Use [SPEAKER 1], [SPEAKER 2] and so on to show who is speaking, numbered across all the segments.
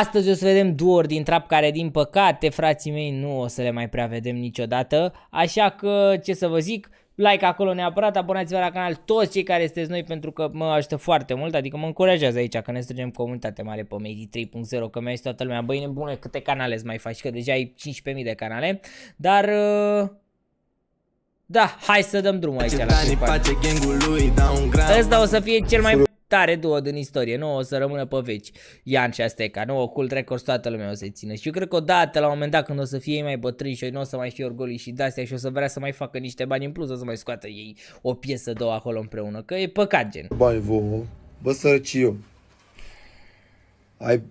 [SPEAKER 1] Astăzi o să vedem ori din trap care din păcate frații mei nu o să le mai prea vedem niciodată, așa că ce să vă zic, like acolo neapărat, abonați-vă la canal toți cei care sunteți noi pentru că mă ajută foarte mult, adică mă încurajează aici că ne strângem comunitate mare pe Medi 3.0, că mi-a zis toată lumea, băi nebune, câte canale îți mai faci, că deja ai 15.000 de canale, dar... Uh, da, hai să dăm drumul aici la Ăsta da, o să fie cel mai tare duo din istorie, nu o să rămână pe veci. Ian și Asteca, nu, Cult record toată lumea o să țină. Și eu cred că odată, la un moment dat, când o să fie ei mai bătrâni și nu o să mai fie orgolii și de și o să vrea să mai facă niște bani în plus, o să mai scoată ei o piesă, două acolo împreună, că e păcat gen. Bani
[SPEAKER 2] vom, bă sărăciu. Ai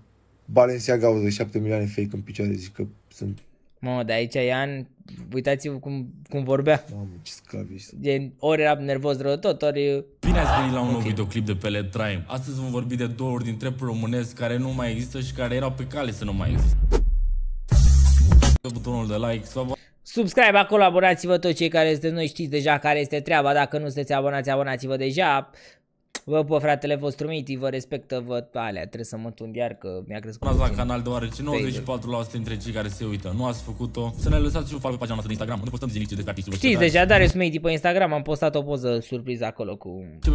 [SPEAKER 2] Balenciaga 7 milioane fake în picioare, zic că sunt
[SPEAKER 1] Mamă, de aici Ian, uitați-vă cum, cum vorbea. Mamă, ce scab ești. E, ori era nervos rău tot, ori... Bine ați venit la
[SPEAKER 2] un okay. nou videoclip de Pele Prime. Astăzi vom vorbi de două ori dintre românesc care nu mai există și care erau pe cale să nu mai există. Butonul de like, sau...
[SPEAKER 1] Subscribe acolo, abonați-vă toți cei care sunteți noi, știți deja care este treaba, dacă nu sunteți abonați, abonați-vă deja. Vă, pe fratele vostru miti, vă respectă, vă alea, trebuie să mă tund iar că mi-a
[SPEAKER 2] crescut Abonați la canal deoarece 94% dintre cei care se uită nu ați făcut-o Să ne lăsați și un follow pe pagina noastră de Instagram, nu postăm zilnic ce despre artistul Știți deja, dar eu
[SPEAKER 1] sunt pe Instagram, am postat o poză surpriză acolo cu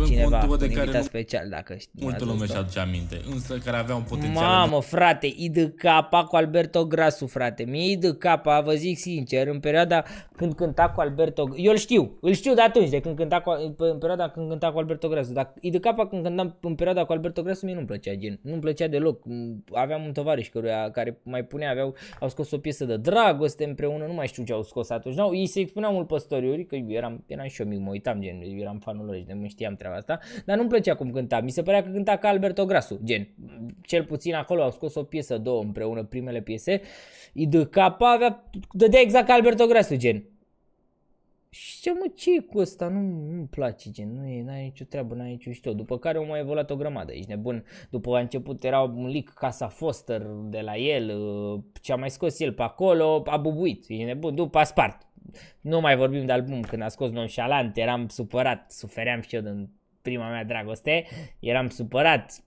[SPEAKER 1] cineva, cu de care special dacă știi Multă lume și aduce
[SPEAKER 2] aminte, însă care avea un potențial Mamă, de...
[SPEAKER 1] frate, IDK cu Alberto Grasu, frate Mie IDK, vă zic sincer, în perioada când cânta cu Alberto Eu îl știu, îl știu de atunci, de când cânta cu... în perioada când cânta cu Alberto Grasu, dar IDK de capa când am în perioada cu Alberto Grasso, mie nu-mi plăcea gen, nu-mi plăcea deloc. Mm, aveam un tovarăș care mai punea, aveau, au scos o piesă de dragoste împreună, nu mai știu ce au scos atunci. Nu, ei se expuneau mult pe story că eram, eram și eu mic, mă uitam, gen, eram fanul lor, nu știam treaba asta, dar nu-mi plăcea cum cânta. Mi se părea că cânta ca Alberto Grasso, gen, cel puțin acolo au scos o piesă, două împreună, primele piese. de capa avea, dădea exact ca Alberto Grasso, gen, și ce mă, ce e cu ăsta? Nu, nu-mi place, gen, nu e, n-are nicio treabă, n-are nicio știu. După care au mai evoluat o grămadă, ești nebun. După a început era un leak Casa Foster de la el, ă, ce a mai scos el pe acolo, a bubuit, e nebun, după a spart. Nu mai vorbim de album, când a scos Nonșalant, eram supărat, sufeream și eu din prima mea dragoste, eram supărat,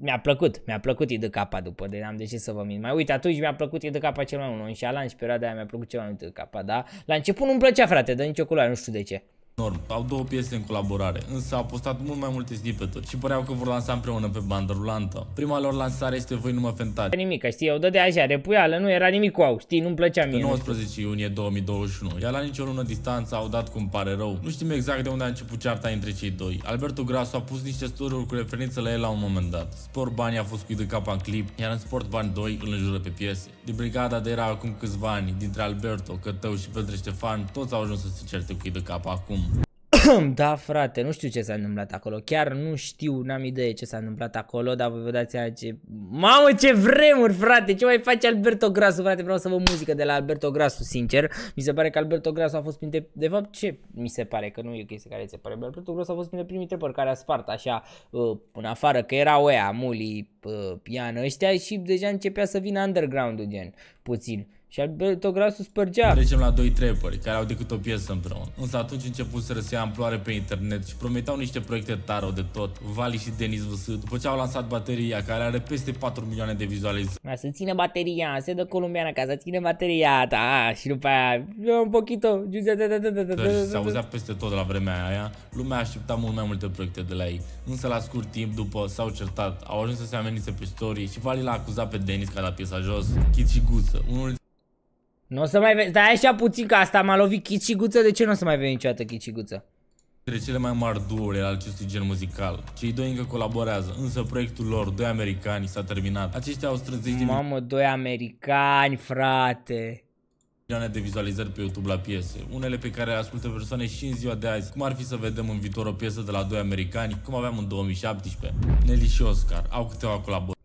[SPEAKER 1] mi-a plăcut, mi-a plăcut IDK după, de am decis să vă mint. Mai uite, atunci mi-a plăcut IDK cel mai mult, în șalan și perioada aia mi-a plăcut cel mai mult IDK, da? La început nu-mi plăcea, frate, de nicio culoare, nu știu de ce.
[SPEAKER 2] Norm. Au două piese în colaborare, însă au postat mult mai multe snippet-uri și păreau că vor lansa împreună pe bandă rulantă. Prima lor lansare este Voi nu mă fentați. Nimic, știi, eu dădea așa, repuială, nu era nimic cu au, știi, nu-mi plăcea mie. Pe 19 iunie 2021, iar la nicio lună distanță au dat cum pare rău. Nu știm exact de unde a început cearta între cei doi. Alberto Grasso a pus niște story cu referință la el la un moment dat. Sport Bani a fost cu de capa în clip, iar în Sport Bani 2 îl înjură pe piese. De brigada de era acum câțiva ani, dintre Alberto, Cătău și Petre Ștefan, toți au ajuns să se certe cu de capa acum.
[SPEAKER 1] da, frate, nu știu ce s-a întâmplat acolo. Chiar nu știu, n-am idee ce s-a întâmplat acolo, dar vă dați seama ce... Mamă, ce vremuri, frate! Ce mai face Alberto Grasu, frate? Vreau să vă muzică de la Alberto Grasu, sincer. Mi se pare că Alberto Grasu a fost printre... De fapt, ce mi se pare? Că nu e o chestie care se pare. Alberto Grasu a fost printre primii trepări care a spart așa uh, în afară, că era oia, mulii, uh, pian ăștia și deja începea să vină underground-ul gen, puțin. Și Alberto Grasu spărgea.
[SPEAKER 2] Trecem la doi trepări care au decât o piesă împreună. Însă atunci început să răsea amploare pe internet și prometeau niște proiecte taro de tot. Vali și Denis Vs, după ce au lansat bateria care are peste 4 milioane de vizualizări.
[SPEAKER 1] să ține bateria, se dă columbiana ca să ține bateria ta
[SPEAKER 2] și după aia un pochito. Se auzea peste tot la vremea aia, lumea aștepta mult mai multe proiecte de la ei. Însă la scurt timp după s-au certat, au ajuns să se amenințe pe story și Vali l-a acuzat pe Denis că a dat piesa jos. Kit și Guță, unul
[SPEAKER 1] nu o să mai veni, stai așa puțin că asta m-a lovit Chit de ce nu o să mai veni niciodată Chit
[SPEAKER 2] Între cele mai mari duuri ale acestui gen muzical. Cei doi încă colaborează, însă proiectul lor, doi americani, s-a terminat. Aceștia au strâns 10 Mamă,
[SPEAKER 1] doi americani, frate!
[SPEAKER 2] milioane de vizualizări pe YouTube la piese, unele pe care le ascultă persoane și în ziua de azi, cum ar fi să vedem în viitor o piesă de la doi americani, cum aveam în 2017. Nelly și Oscar au câteva colaborări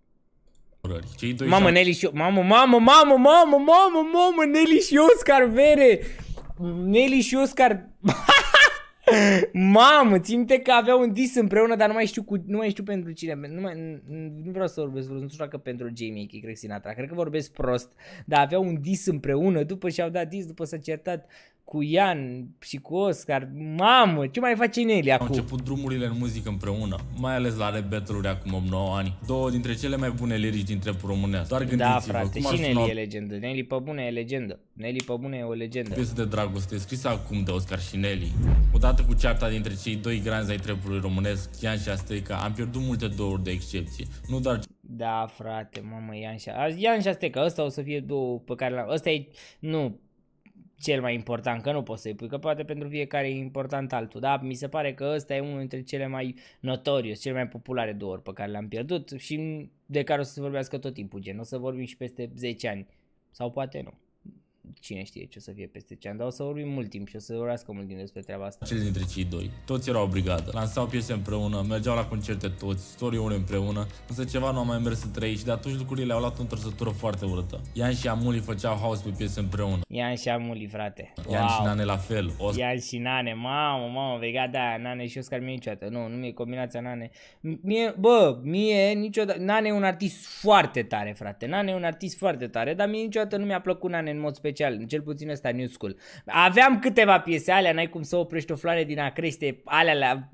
[SPEAKER 2] colaborări. Cei doi mamă, Nelly
[SPEAKER 1] și eu, mamă, mamă, mamă, mamă, mamă, mamă, Nelly și Oscar Vere. Nelly și Oscar... mamă, minte că aveau un dis împreună, dar nu mai știu, cu, nu mai știu pentru cine. Nu, mai, nu vreau să vorbesc prost, nu știu dacă pentru Jamie că cred Sinatra, cred că vorbesc prost. Dar aveau un dis împreună, după ce au dat dis, după s-a certat cu Ian și cu Oscar. Mamă, ce mai face Nelly acum? Au început
[SPEAKER 2] drumurile în muzică împreună, mai ales la rebeteluri acum 8 9 ani. Două dintre cele mai bune lirici dintre trap românesc. Doar da, gândiți-vă da, frate, cum și Nelly suna... e legendă.
[SPEAKER 1] Nelly pe bune e legendă. Nelly pe bune e o legendă. Piesă de dragoste
[SPEAKER 2] scrisă acum de Oscar și Nelly. Odată cu cearta dintre cei doi granzi ai trepului românesc, Ian și Asteca, am pierdut multe două de excepție. Nu doar da, frate,
[SPEAKER 1] mamă, Ian și Ian și Asteca, ăsta o să fie două pe care l-am... Ăsta e... Nu, cel mai important, că nu poți să-i pui, că poate pentru fiecare e important altul, da? Mi se pare că ăsta e unul dintre cele mai notorios, cele mai populare două ori pe care le-am pierdut și de care o să se vorbească tot timpul, gen, o să vorbim și peste 10 ani, sau poate nu cine știe ce o să fie peste ce an, dar o să vorbim mult timp și o să vorbească mult timp despre treaba asta.
[SPEAKER 2] Cel dintre cei doi, toți erau brigadă, lansau piese împreună, mergeau la concerte toți, storiuri împreună, însă ceva nu a mai mers între ei și de atunci lucrurile au luat o întorsătură foarte urâtă. Ian și Amuli făceau house pe piese împreună.
[SPEAKER 1] Ian și Amuli, frate. Ian wow. și Nane la fel. O... Ian și Nane, mamă, mamă, brigada aia, Nane și Oscar mie niciodată. Nu, nu mi-e combinația Nane. Mie, bă, mie niciodată, Nane e un artist foarte tare, frate. Nane e un artist foarte tare, dar mie niciodată nu mi-a plăcut Nane în mod special special, cel puțin ăsta New School. Aveam câteva piese alea, n-ai cum să oprești o floare din a crește, alea la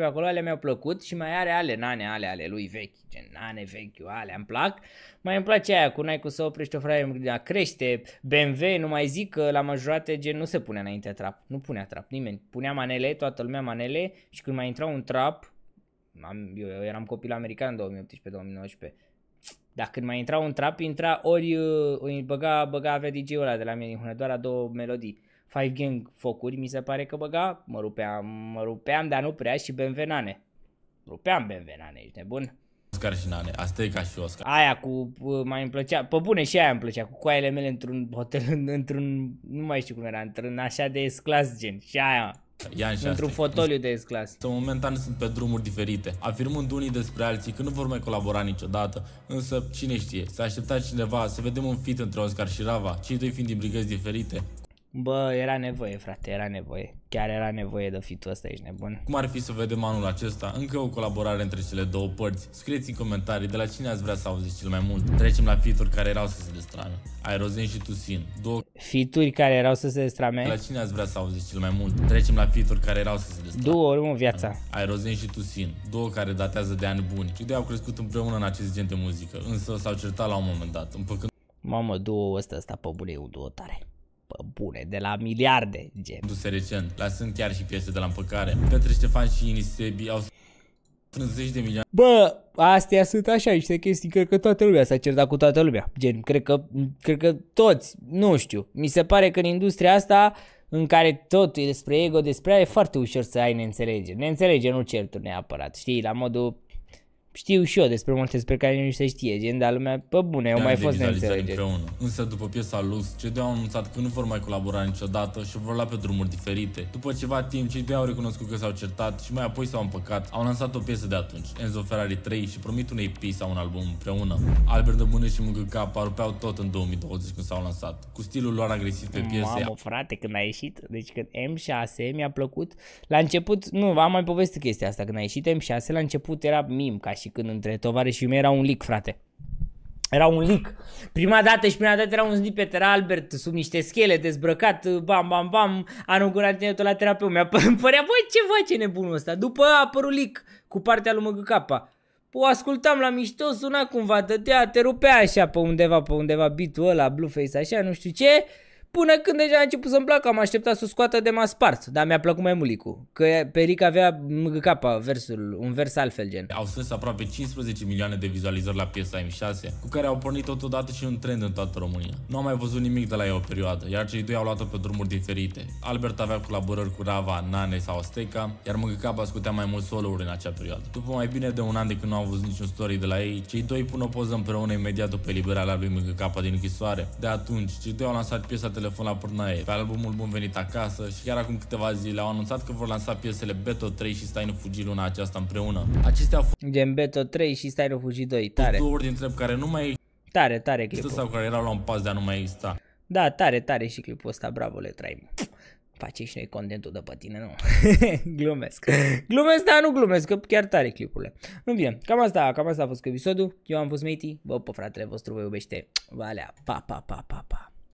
[SPEAKER 1] 2018-2019 acolo, alea mi-au plăcut și mai are ale nane, ale, ale lui vechi, gen nane vechi, alea îmi plac. Mai îmi place aia cu n-ai cum să oprești o floare din a crește, BMW, nu mai zic că la majorate gen nu se pune înainte trap, nu punea trap nimeni, punea manele, toată lumea manele și când mai intra un trap, am, eu, eu eram copil american în 2018-2019, dacă când mai intra un trap, intra ori uh, îi băga, băga avea DJ-ul ăla de la mine din Hunedoara două melodii. Five Gang focuri, mi se pare că băga, mă rupeam, mă rupeam, dar nu prea și Benvenane. Rupeam Benvenane, ești nebun?
[SPEAKER 2] Oscar și Nane, asta e ca și Oscar.
[SPEAKER 1] Aia cu, uh, mai îmi plăcea, pe bune și aia îmi plăcea, cu coaiele mele într-un hotel, într-un, nu mai știu cum era, într-un așa de esclas gen, și aia, într-un
[SPEAKER 2] fotoliu de s Sunt Momentan sunt pe drumuri diferite, afirmând unii despre alții că nu vor mai colabora niciodată, însă cine știe, s-a așteptat cineva să vedem un fit între Oscar și Rava, cei doi fiind din brigăzi diferite,
[SPEAKER 1] Bă, era nevoie, frate, era nevoie. Chiar era nevoie de fitul ăsta, ești nebun.
[SPEAKER 2] Cum ar fi să vedem anul acesta încă o colaborare între cele două părți? Scrieți în comentarii de la cine ați vrea să auziți cel mai mult. Trecem la fituri care erau să se Ai Aerozin și Tusin. Două...
[SPEAKER 1] Fituri care erau să se destrame? De la
[SPEAKER 2] cine ați vrea să auziți cel mai mult? Trecem la fituri care erau să se destrame. Două
[SPEAKER 1] ori în viața.
[SPEAKER 2] Aerozin și Tusin. Două care datează de ani buni. Și de au crescut împreună în acest gen de muzică, însă s-au certat la un moment dat, împăcând Mamă, două ăsta sta pe bune, un duo tare bune, de la miliarde. Gen. Duse recent, lăsând chiar și piese de la împăcare. Petre Ștefan și Inisebi au de milioane.
[SPEAKER 1] Bă, astea sunt așa niște chestii, cred că toată lumea s-a certat cu toată lumea. Gen, cred că, cred că toți, nu știu. Mi se pare că în industria asta în care totul e despre ego, despre aia, e foarte ușor să ai neînțelegeri. Neînțelegeri, nu certuri neapărat, știi, la modul știu și eu despre multe despre care nu se știe, gen, dar lumea, pe bune, au mai fost împreună.
[SPEAKER 2] Însă după piesa Lux, cei doi au anunțat că nu vor mai colabora niciodată și vor lua pe drumuri diferite. După ceva timp, cei doi au recunoscut că s-au certat și mai apoi s-au împăcat. Au lansat o piesă de atunci, Enzo Ferrari 3 și promit un EP sau un album împreună. Albert de Bune și Mugă Cap arupeau tot în 2020 când s-au lansat, cu stilul lor agresiv pe piese. Mamă,
[SPEAKER 1] frate, când a ieșit, deci când M6 mi-a plăcut, la început, nu, am mai povestit chestia asta, când a ieșit M6, la început era mim, ca și și când între tovare și mei era un lic, frate. Era un lic. Prima dată și prima dată era un snippet, era Albert sub niște schele, dezbrăcat, bam, bam, bam, a inaugurat tot la terapeut. Mi-a părea, băi, ce face nebunul ăsta? După a apărut lic cu partea lui capa. O ascultam la mișto, suna cumva, dădea, te rupea așa pe undeva, pe undeva, bitul ăla, blueface, așa, nu știu ce. Până când deja a început să-mi placă, am așteptat să o scoată de m spart, dar mi-a plăcut mai mult Licu, că Peric
[SPEAKER 2] avea capa versul, un vers altfel gen. Au strâns aproape 15 milioane de vizualizări la piesa M6, cu care au pornit totodată și un trend în toată România. Nu am mai văzut nimic de la ei o perioadă, iar cei doi au luat-o pe drumuri diferite. Albert avea colaborări cu Rava, Nane sau Steca, iar MGK scutea mai mult solo-uri în acea perioadă. După mai bine de un an de când nu am văzut niciun story de la ei, cei doi pun o poză împreună imediat după eliberarea lui MGK din închisoare. De atunci, cei doi au lansat piesa telefon la Purnaie, pe albumul Bun venit acasă și chiar acum câteva zile au anunțat că vor lansa piesele Beto 3 și Stai nu fugi luna aceasta împreună. Acestea
[SPEAKER 1] au fost Gen Beto 3 și Stai nu fugi 2, tare. Două ori
[SPEAKER 2] dintre care nu mai Tare, tare clipul. Sau care erau la un pas de a nu mai exista.
[SPEAKER 1] Da, tare, tare și clipul ăsta, bravo, le traim face și noi contentul de pe tine, nu? glumesc. Glumesc, dar nu glumesc, că chiar tare clipurile. Nu bine, cam asta, cam asta a fost cu episodul. Eu am fost Matey, vă pe fratele vostru vă iubește. Valea, pa, pa, pa, pa, pa.